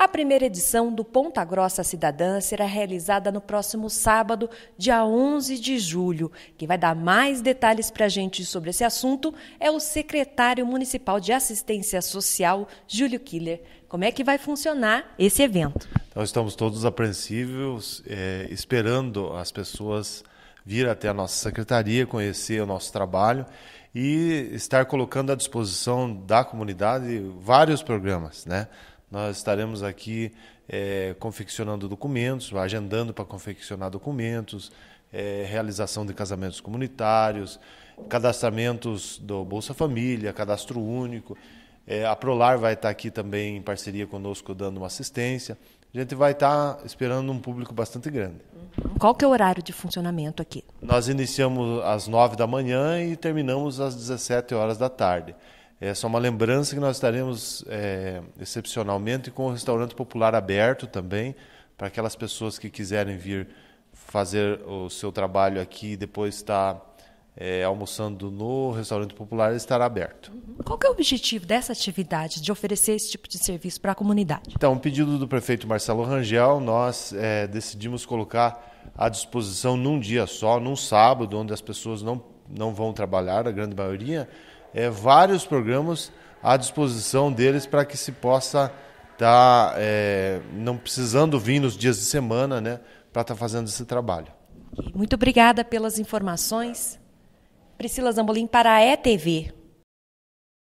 A primeira edição do Ponta Grossa Cidadã será realizada no próximo sábado, dia 11 de julho. Quem vai dar mais detalhes para a gente sobre esse assunto é o secretário municipal de assistência social, Júlio Killer. Como é que vai funcionar esse evento? Então, estamos todos apreensivos, é, eh, esperando as pessoas vir até a nossa secretaria, conhecer o nosso trabalho e estar colocando à disposição da comunidade vários programas, né? Nós estaremos aqui é, confeccionando documentos, agendando para confeccionar documentos, é, realização de casamentos comunitários, cadastramentos do Bolsa Família, cadastro único. É, a Prolar vai estar aqui também em parceria conosco dando uma assistência. A gente vai estar esperando um público bastante grande. Qual que é o horário de funcionamento aqui? Nós iniciamos às 9 da manhã e terminamos às 17 horas da tarde. É só uma lembrança que nós estaremos é, excepcionalmente com o restaurante popular aberto também, para aquelas pessoas que quiserem vir fazer o seu trabalho aqui e depois estar tá é, almoçando no restaurante popular estará aberto. Uhum. Qual é o objetivo dessa atividade, de oferecer esse tipo de serviço para a comunidade? Então, um pedido do prefeito Marcelo Rangel, nós é, decidimos colocar à disposição num dia só, num sábado, onde as pessoas não, não vão trabalhar, a grande maioria, é, vários programas à disposição deles para que se possa estar tá, é, não precisando vir nos dias de semana né, para estar tá fazendo esse trabalho. Muito obrigada pelas informações. Priscila Zambolim para a ETV.